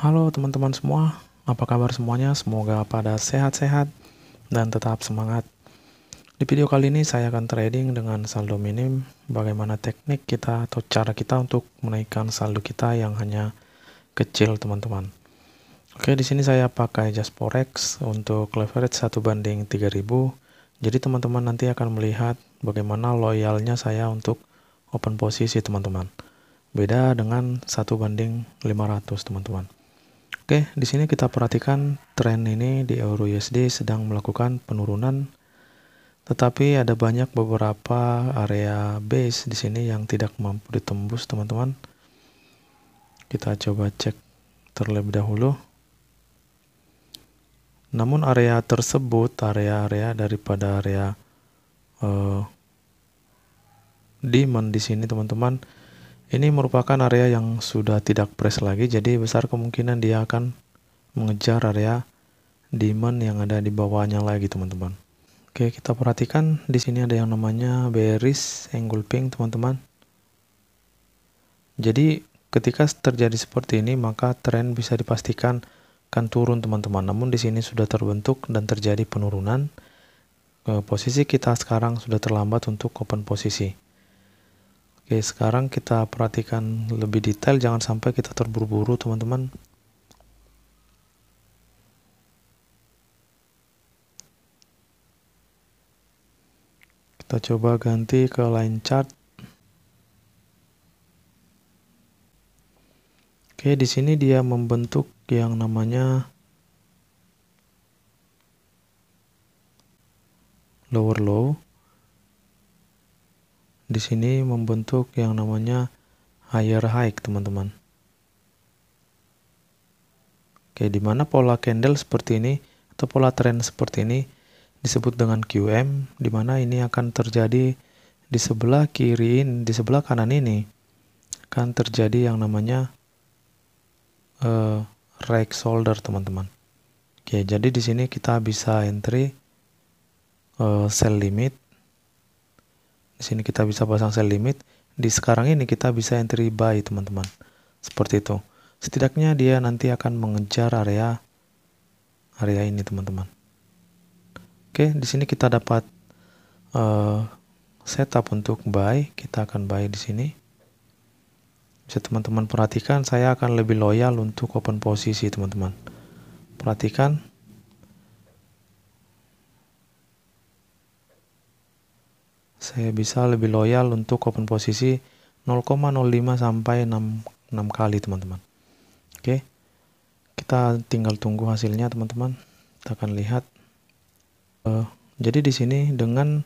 Halo teman-teman semua, apa kabar semuanya? Semoga pada sehat-sehat dan tetap semangat. Di video kali ini saya akan trading dengan saldo minim, bagaimana teknik kita atau cara kita untuk menaikkan saldo kita yang hanya kecil teman-teman. Oke, di sini saya pakai just forex untuk leverage 1 banding 3000. Jadi teman-teman nanti akan melihat bagaimana loyalnya saya untuk open posisi teman-teman. Beda dengan 1 banding 500 teman-teman. Oke, di sini kita perhatikan tren ini di euro USD sedang melakukan penurunan tetapi ada banyak beberapa area base di sini yang tidak mampu ditembus, teman-teman. Kita coba cek terlebih dahulu. Namun area tersebut, area-area daripada area uh, demand di sini, teman-teman, ini merupakan area yang sudah tidak press lagi, jadi besar kemungkinan dia akan mengejar area demand yang ada di bawahnya lagi, teman-teman. Oke, kita perhatikan di sini ada yang namanya bearish engulfing, teman-teman. Jadi, ketika terjadi seperti ini, maka tren bisa dipastikan akan turun, teman-teman. Namun di sini sudah terbentuk dan terjadi penurunan. Eh, posisi kita sekarang sudah terlambat untuk open posisi. Oke, sekarang kita perhatikan lebih detail, jangan sampai kita terburu-buru, teman-teman. Kita coba ganti ke line chart. Oke, di sini dia membentuk yang namanya lower low di sini membentuk yang namanya higher high, teman-teman. Oke, di mana pola candle seperti ini atau pola trend seperti ini disebut dengan QM, di mana ini akan terjadi di sebelah kiri, di sebelah kanan ini akan terjadi yang namanya uh, eh, rack shoulder, teman-teman. Oke, jadi di sini kita bisa entry uh, sell limit di sini kita bisa pasang sell limit. Di sekarang ini kita bisa entry buy, teman-teman. Seperti itu. Setidaknya dia nanti akan mengejar area area ini, teman-teman. Oke, di sini kita dapat uh, setup untuk buy. Kita akan buy di sini. Bisa teman-teman perhatikan, saya akan lebih loyal untuk open posisi, teman-teman. Perhatikan, saya bisa lebih loyal untuk open posisi 0,05 sampai 6, 6 kali teman-teman oke kita tinggal tunggu hasilnya teman-teman kita akan lihat uh, jadi di sini dengan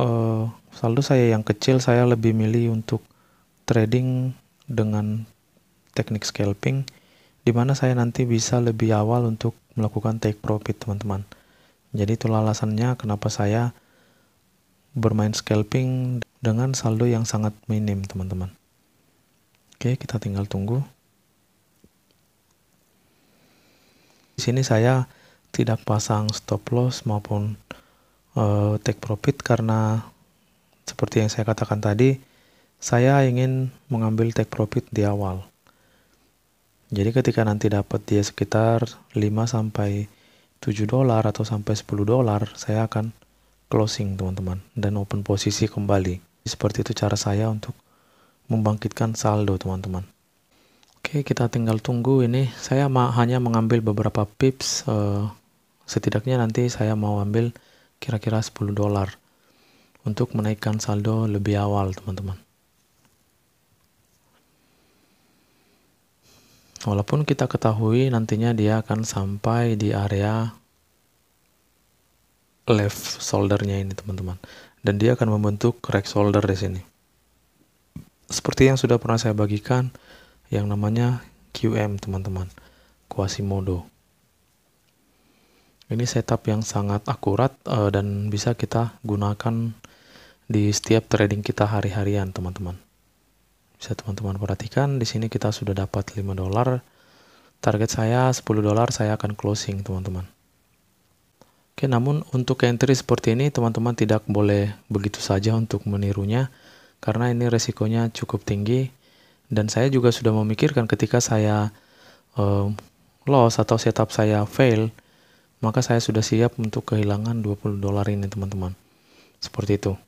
uh, saldo saya yang kecil saya lebih milih untuk trading dengan teknik scalping di mana saya nanti bisa lebih awal untuk melakukan take profit teman-teman jadi itulah alasannya kenapa saya bermain scalping dengan saldo yang sangat minim teman-teman oke kita tinggal tunggu di sini saya tidak pasang stop loss maupun uh, take profit karena seperti yang saya katakan tadi saya ingin mengambil take profit di awal jadi ketika nanti dapat dia sekitar 5 sampai 7 dolar atau sampai 10 dolar saya akan closing teman-teman dan open posisi kembali seperti itu cara saya untuk membangkitkan saldo teman-teman oke kita tinggal tunggu ini saya hanya mengambil beberapa pips uh, setidaknya nanti saya mau ambil kira-kira 10 dolar untuk menaikkan saldo lebih awal teman-teman walaupun kita ketahui nantinya dia akan sampai di area left shouldernya ini teman-teman dan dia akan membentuk right shoulder di sini seperti yang sudah pernah saya bagikan yang namanya QM teman-teman Quasimodo ini setup yang sangat akurat uh, dan bisa kita gunakan di setiap trading kita hari-harian teman-teman bisa teman-teman perhatikan di sini kita sudah dapat 5 dolar target saya 10 dolar saya akan closing teman-teman Oke, namun untuk entry seperti ini teman-teman tidak boleh begitu saja untuk menirunya karena ini resikonya cukup tinggi dan saya juga sudah memikirkan ketika saya loss atau setup saya fail maka saya sudah siap untuk kehilangan 20 dolar ini teman-teman. Seperti itu.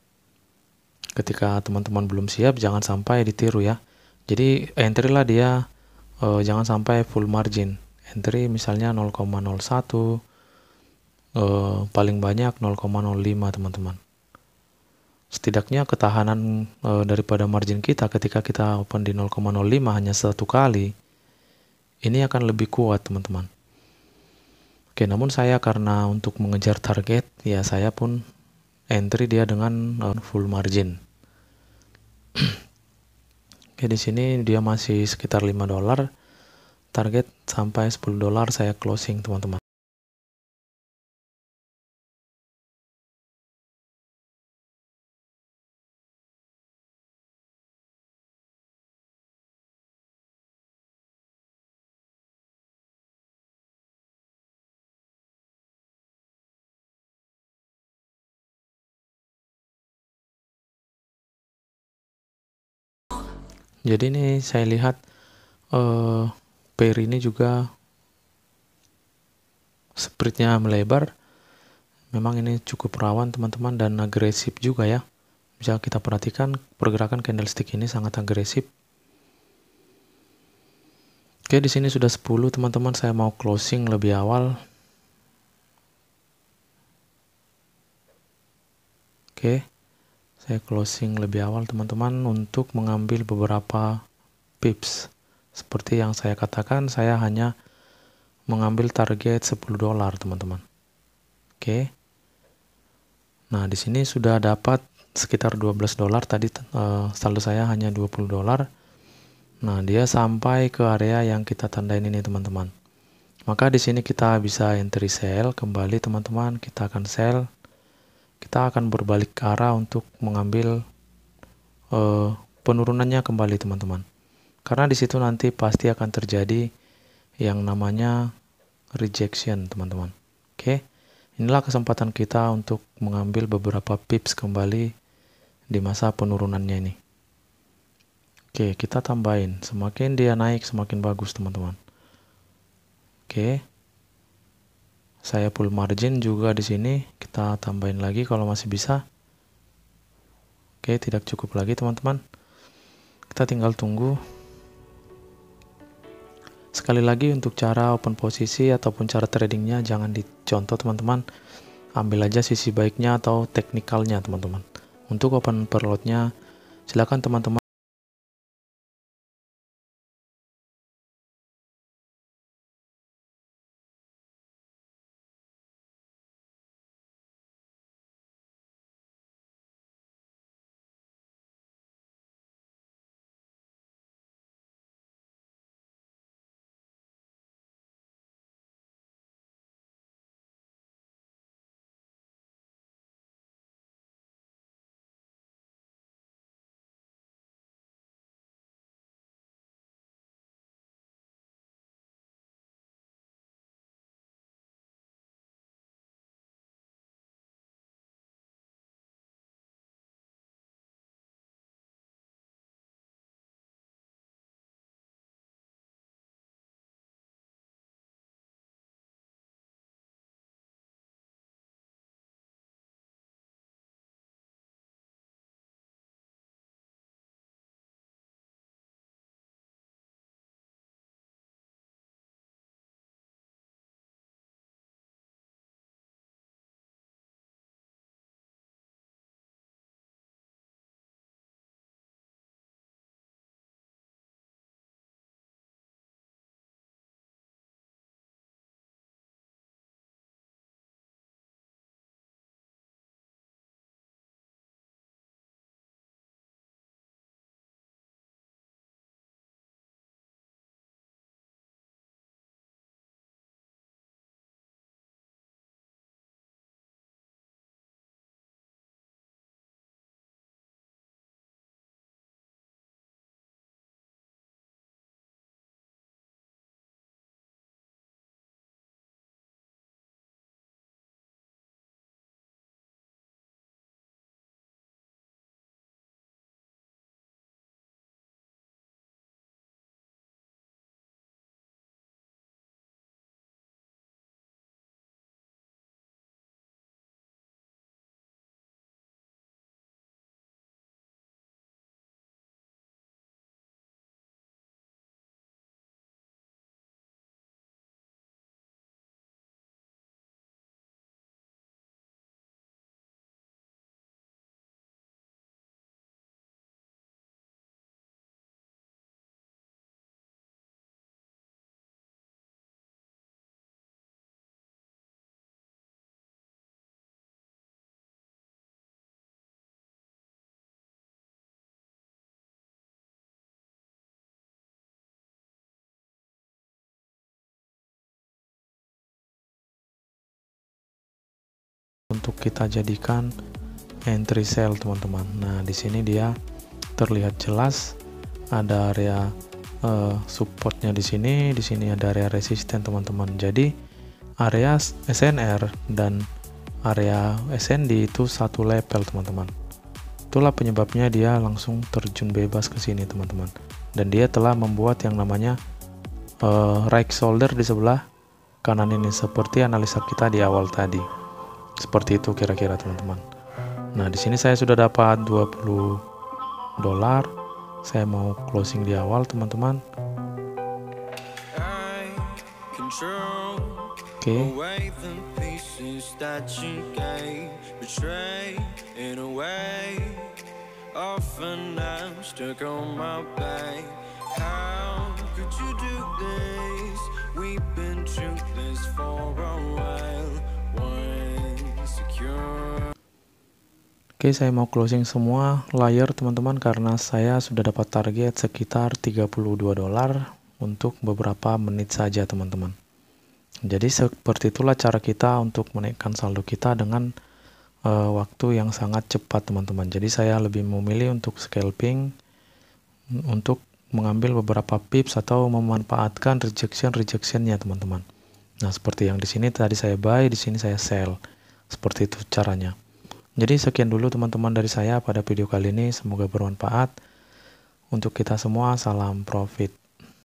Ketika teman-teman belum siap jangan sampai ditiru ya. Jadi entry lah dia uh, jangan sampai full margin. Entry misalnya 0,01 Eh, paling banyak 0,05 teman-teman setidaknya ketahanan e, daripada margin kita ketika kita open di 0,05 hanya satu kali ini akan lebih kuat teman-teman oke namun saya karena untuk mengejar target ya saya pun entry dia dengan e, full margin oke di sini dia masih sekitar 5 dolar target sampai 10 dolar saya closing teman-teman Jadi ini saya lihat uh, eh, pair ini juga spreadnya melebar. Memang ini cukup rawan teman-teman dan agresif juga ya. Bisa kita perhatikan pergerakan candlestick ini sangat agresif. Oke, di sini sudah 10 teman-teman, saya mau closing lebih awal. Oke saya closing lebih awal teman-teman untuk mengambil beberapa pips seperti yang saya katakan saya hanya mengambil target 10 dolar teman-teman oke nah di sini sudah dapat sekitar 12 dolar tadi uh, saldo saya hanya 20 dolar nah dia sampai ke area yang kita tandain ini teman-teman maka di sini kita bisa entry sell kembali teman-teman kita akan sell kita akan berbalik ke arah untuk mengambil uh, penurunan,nya kembali teman-teman. Karena di situ nanti pasti akan terjadi yang namanya rejection, teman-teman. Oke. Inilah kesempatan kita untuk mengambil beberapa pips kembali di masa penurunannya ini. Oke, kita tambahin. Semakin dia naik, semakin bagus, teman-teman. Oke saya pull margin juga di sini kita tambahin lagi kalau masih bisa oke tidak cukup lagi teman-teman kita tinggal tunggu sekali lagi untuk cara open posisi ataupun cara tradingnya jangan dicontoh teman-teman ambil aja sisi baiknya atau teknikalnya teman-teman untuk open per lotnya silakan teman-teman untuk kita jadikan entry cell teman-teman nah di sini dia terlihat jelas ada area uh, supportnya di sini di sini ada area resisten teman-teman jadi area SNR dan area SND itu satu level teman-teman itulah penyebabnya dia langsung terjun bebas ke sini teman-teman dan dia telah membuat yang namanya uh, right shoulder di sebelah kanan ini seperti analisa kita di awal tadi seperti itu kira-kira teman-teman. Nah, di sini saya sudah dapat 20 dolar. Saya mau closing di awal, teman-teman. Oke. Okay. We've been through this for a while. Oke, saya mau closing semua layer teman-teman karena saya sudah dapat target sekitar 32 dolar untuk beberapa menit saja teman-teman. Jadi seperti itulah cara kita untuk menaikkan saldo kita dengan uh, waktu yang sangat cepat teman-teman. Jadi saya lebih memilih untuk scalping untuk mengambil beberapa pips atau memanfaatkan rejection rejectionnya teman-teman. Nah seperti yang di sini tadi saya buy, di sini saya sell. Seperti itu caranya. Jadi sekian dulu teman-teman dari saya pada video kali ini. Semoga bermanfaat untuk kita semua. Salam profit.